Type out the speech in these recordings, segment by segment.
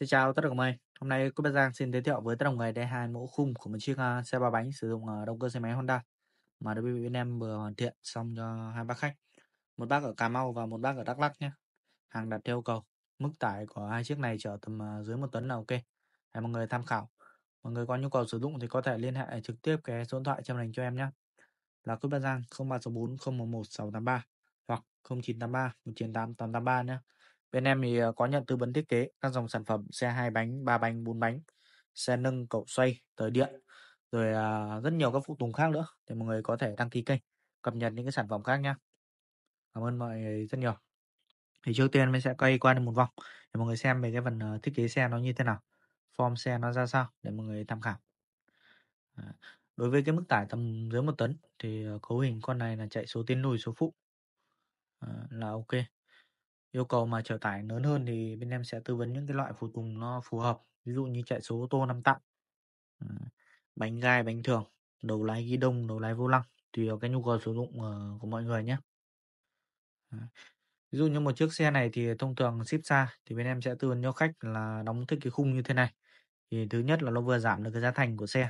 Xin chào tất cả mọi người. Hôm nay Cúp Bắc Giang xin giới thiệu với tất cả mọi người đây hai mẫu khung của một chiếc à, xe ba bánh sử dụng à, động cơ xe máy Honda mà đơn vị bên em vừa hoàn thiện xong cho hai bác khách. Một bác ở Cà Mau và một bác ở Đắk Lắk nhé. Hàng đặt theo yêu cầu. Mức tải của hai chiếc này chở tầm à, dưới một tấn là ok. Để mọi người tham khảo. Mọi người có nhu cầu sử dụng thì có thể liên hệ trực tiếp cái số điện thoại trong hình cho em nhé. Là Cúp Bắc Giang 0364 011 683 hoặc 0983 198 883 nhé. Bên em thì ờ, có nhận tư vấn thiết kế các dòng sản phẩm xe hai bánh, ba bánh, bốn bánh, xe nâng cẩu xoay, tới điện, rồi à, rất nhiều các phụ tùng khác nữa thì mọi người có thể đăng ký kênh cập nhật những cái sản phẩm khác nhé. Cảm ơn mọi người rất nhiều. Thì trước tiên mình sẽ quay qua một vòng để mọi người xem về cái phần ờ, thiết kế xe nó như thế nào, form xe nó ra sao để mọi người tham khảo. À, đối với cái mức tải tầm dưới một tấn thì ờ, cấu hình con này là chạy số tiến lùi số phụ là ok yêu cầu mà trở tải lớn hơn thì bên em sẽ tư vấn những cái loại phụ tùng nó phù hợp ví dụ như chạy số ô tô năm tặng ờ, bánh gai bánh thường đầu lái ghi đông đầu lái vô lăng tùy vào cái nhu cầu sử dụng ờ, của mọi người nhé ờ, ví dụ như một chiếc xe này thì thông thường ship xa thì bên em sẽ tư vấn cho khách là đóng thích cái khung như thế này thì thứ nhất là nó vừa giảm được cái giá thành của xe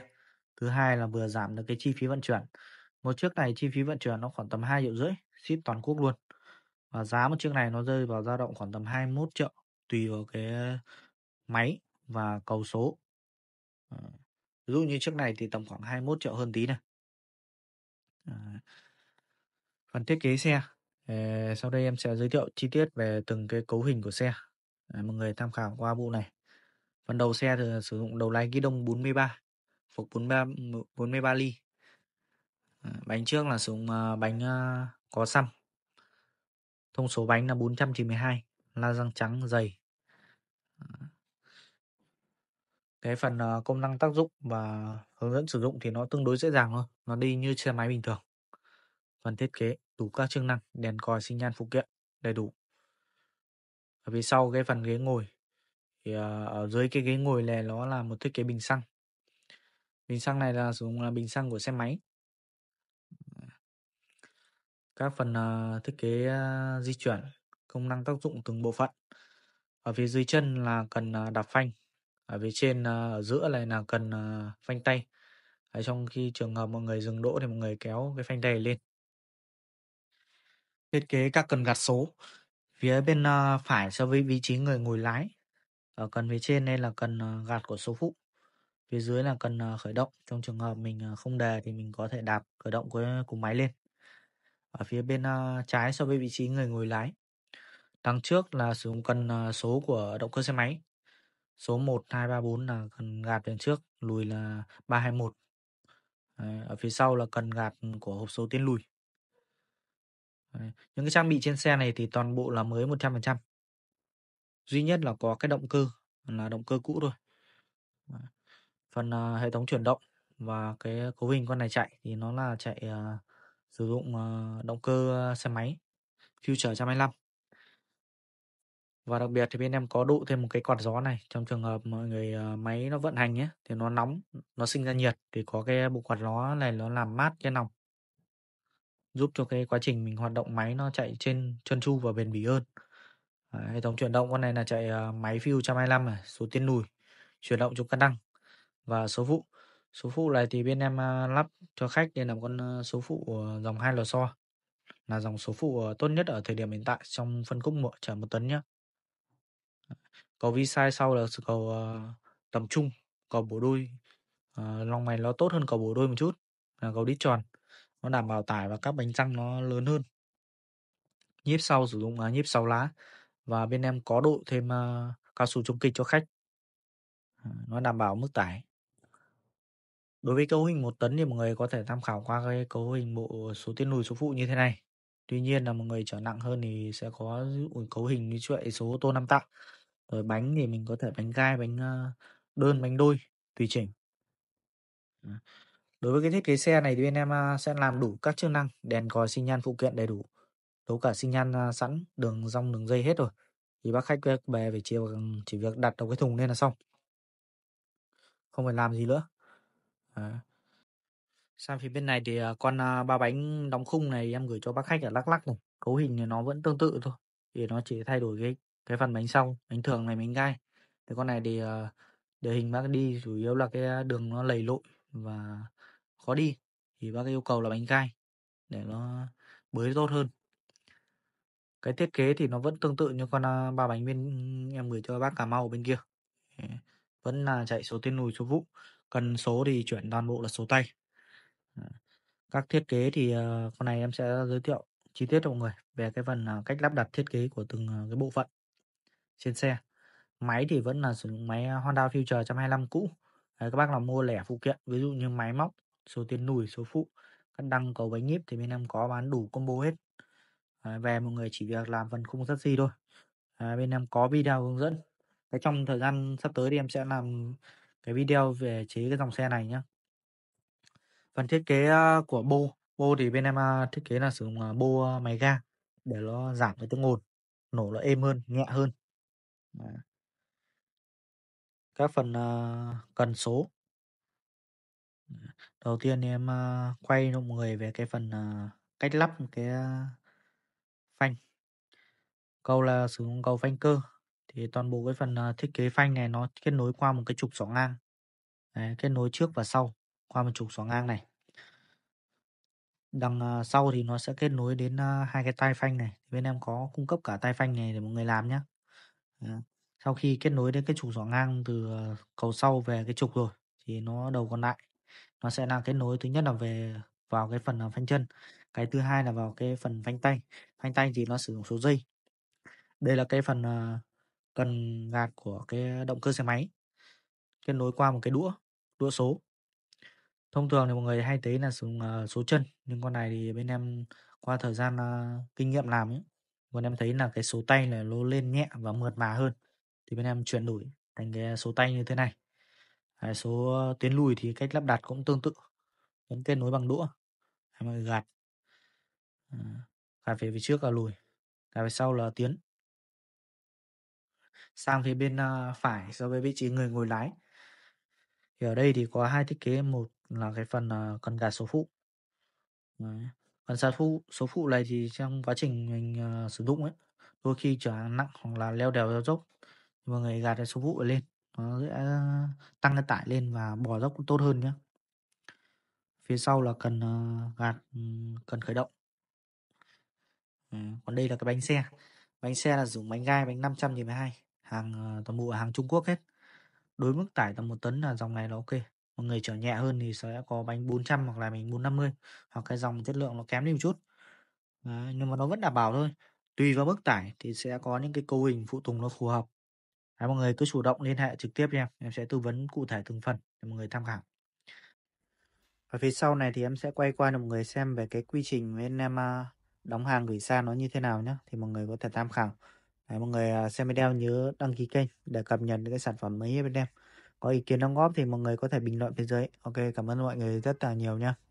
thứ hai là vừa giảm được cái chi phí vận chuyển một chiếc này chi phí vận chuyển nó khoảng tầm hai triệu rưỡi ship toàn quốc luôn và giá một chiếc này nó rơi vào dao động khoảng tầm 21 triệu tùy vào cái ờ, máy và cầu số. À, ví dụ như chiếc này thì tầm khoảng 21 triệu hơn tí này. Ờ, phần thiết kế xe. sau đây em sẽ giới thiệu chi tiết về từng cái cấu hình của xe. À, mọi người tham khảo qua bộ này. Phần đầu xe thì sử dụng đầu lái ghi đông 43, phục 43 43 ly. bánh trước là sử dụng bánh có xăm Thông số bánh là 492 La răng trắng dày Cái phần ờ, công năng tác dụng và hướng dẫn sử dụng thì nó tương đối dễ dàng thôi Nó đi như xe máy bình thường Phần thiết kế đủ các chức năng Đèn còi sinh nhan phụ kiện đầy đủ Ở phía sau cái phần ghế ngồi thì ờ, ở dưới cái ghế ngồi này nó là một thiết kế bình xăng bình xăng này là sử dụng là ờ, bình xăng của xe máy các phần ờ, thiết kế ờ, di chuyển, công năng tác dụng từng bộ phận. Ở phía dưới chân là cần ờ, đạp phanh, ở phía trên ở giữa này là cần phanh tay. trong khi trường hợp mọi người dừng đỗ thì mọi người kéo cái phanh tay lên. Thiết kế các cần gạt số. Phía bên phải so với vị trí người ngồi lái. Ở cần phía trên đây là cần gạt của số phụ. Phía dưới là cần khởi động. Trong trường hợp mình không đề thì mình có thể đạp khởi động của, của máy lên ở phía bên ờ, trái so với vị trí người ngồi lái. Đằng trước là sử dụng cần ờ, số của động cơ xe máy. Số 1234 là cần gạt đằng trước, lùi là 321. Đấy, ở phía sau là cần gạt của hộp số tiến lùi. Đấy, những cái trang bị trên xe này thì toàn bộ là mới 100%. Duy nhất là có cái động cơ là động cơ cũ thôi. Phần uh, hệ thống chuyển động và cái cấu hình con này chạy thì nó là chạy uh, sử dụng ờ, động cơ ờ, xe máy Future 125 và đặc biệt thì bên em có độ thêm một cái quạt gió này trong trường hợp mọi người ờ, máy nó vận hành nhé thì nó nóng nó sinh ra nhiệt thì có cái bộ quạt gió này nó làm mát cái nòng giúp cho cái quá trình mình hoạt động máy nó chạy trên chân chu và bền bỉ hơn hệ thống chuyển động con này là chạy máy Fuel 125 số tiến lùi chuyển động chống cắt đăng và số vụ Số phụ này thì bên em, à, lắp cho khách nên là con à, số phụ dòng hai lò xo, là dòng số phụ à, tốt nhất ở thời điểm hiện tại trong phân khúc mộ chở một tấn nhá. Cầu vi sai sau là cầu, tầm trung, cầu bổ đôi, ờ, lòng mày nó tốt hơn cầu bổ đôi một chút, là cầu đít tròn, nó đảm bảo tải và các bánh răng nó lớn hơn. Nhíp sau sử dụng, nhíp 6 lá và bên em có độ thêm, cao su chống kịch cho khách, nó đảm bảo mức tải. Đối với cấu hình 1 tấn thì mọi người có thể tham khảo qua cái cấu hình bộ số tiến lùi số phụ như thế này. Tuy nhiên là mọi người trở nặng hơn thì sẽ có cấu hình như chuệ số ô tô 5 tạng. Rồi bánh thì mình có thể bánh gai, bánh ờ, đơn, bánh đôi tùy chỉnh. Đối với cái thiết kế xe này thì bên em ờ, sẽ làm đủ các chức năng, đèn còi sinh nhan phụ kiện đầy đủ. Đấu cả sinh nhan ờ, sẵn, đường rong đường dây hết rồi. Thì bác khách về về chiều chỉ việc đặt đầu cái thùng lên là xong. Không phải làm gì nữa. Ờ. Sang phía bên này thì, ờ, con, ờ, ba bánh đóng khung này em gửi cho bác khách ở Lắc Lắc này, cấu hình thì nó vẫn tương tự thôi, thì nó chỉ thay đổi cái cái phần bánh sau, bánh thường này bánh gai. Thì con này thì, à, địa hình bác đi chủ yếu là cái đường nó lầy lội và khó đi, thì bác yêu cầu là bánh gai để nó bới tốt hơn. Cái thiết kế thì nó vẫn tương tự như con, ba bánh bên em gửi cho bác Cà Mau ở bên kia vẫn là chạy số tên lùi số vụ cần số thì chuyển toàn bộ là số tay ờ, các thiết kế thì ờ, con này em sẽ giới thiệu chi tiết cho mọi người về cái phần à, cách lắp đặt thiết kế của từng ờ, cái bộ phận trên xe máy thì vẫn là sử dụng máy à, Honda Future 125 cũ Đấy, các bác nào mua lẻ phụ kiện ví dụ như máy móc số tiền nùi số phụ các đăng cầu bánh nhíp thì bên em có bán đủ combo hết Đấy, về mọi người chỉ việc làm phần khung sắt xi thôi Đấy, bên em có video hướng dẫn cái trong thời gian sắp tới thì em sẽ làm cái video về chế cái dòng xe này nhé. Phần thiết kế của bô, bô thì bên em thiết kế là sử dụng à, bô máy ga để nó giảm cái tiếng ồn, nổ nó êm hơn, nhẹ hơn. Các phần à, cần số. Đầu tiên thì em quay mọi người về cái phần à, cách lắp cái phanh. Câu là sử dụng cầu phanh cơ thì toàn bộ cái phần à, thiết kế phanh này nó kết nối qua một cái trục xỏ ngang Đấy, kết nối trước và sau qua một trục xỏ ngang này đằng à, sau thì nó sẽ kết nối đến à, hai cái tay phanh này bên em có cung cấp cả tay phanh này để mọi người làm nhé sau khi kết nối đến cái trục xỏ ngang từ cầu sau về cái trục rồi thì nó đầu còn lại nó sẽ là kết nối thứ nhất là về vào cái phần phanh chân cái thứ hai là vào cái phần phanh tay phanh tay thì nó sử dụng số dây đây là cái phần cần gạt của cái động cơ xe máy kết nối qua một cái đũa đũa số thông thường thì mọi người hay thấy là dùng ờ, số chân nhưng con này thì bên em qua thời gian ờ, kinh nghiệm làm ấy bọn em thấy là cái số tay là nó lên nhẹ và mượt mà hơn thì bên em chuyển đổi thành cái số tay như thế này à, số tiến lùi thì cách lắp đặt cũng tương tự vẫn kết nối bằng đũa mọi người gạt à, gạt về phía trước là lùi gạt về sau là tiến sang phía bên ờ, phải so với vị trí người ngồi lái. Thì ở đây thì có hai thiết kế, một là cái phần ờ, cần gạt số phụ. Đấy. Còn số phụ, số phụ này thì trong quá trình mình ờ, sử dụng ấy, đôi khi trở hàng nặng hoặc là leo đèo leo dốc mà người gạt cái số phụ lên nó sẽ tăng cái tải lên và bỏ dốc cũng tốt hơn nhé phía sau là cần gạt ừ, cần khởi động còn đây là cái bánh xe bánh xe là dùng bánh gai bánh 512 hàng ờ, toàn bộ hàng Trung Quốc hết đối mức tải tầm một tấn là dòng này nó ok một người trở nhẹ hơn thì sẽ có bánh 400 hoặc là bánh 450 hoặc cái dòng chất lượng nó kém đi một chút Đấy, nhưng mà nó vẫn đảm bảo thôi tùy vào mức tải thì sẽ có những cái cấu hình phụ tùng nó phù hợp Đấy, mọi người cứ chủ động liên hệ trực tiếp nha em sẽ tư vấn cụ thể từng phần để mọi người tham khảo và phía sau này thì em sẽ quay qua cho mọi người xem về cái quy trình bên em đóng hàng gửi xa nó như thế nào nhé thì mọi người có thể tham khảo Đấy, mọi người à, xem video nhớ đăng ký kênh để cập nhật những cái sản phẩm mới bên em. Có ý kiến đóng góp thì mọi người có thể bình luận phía dưới. Ok, cảm ơn mọi người rất là nhiều nha.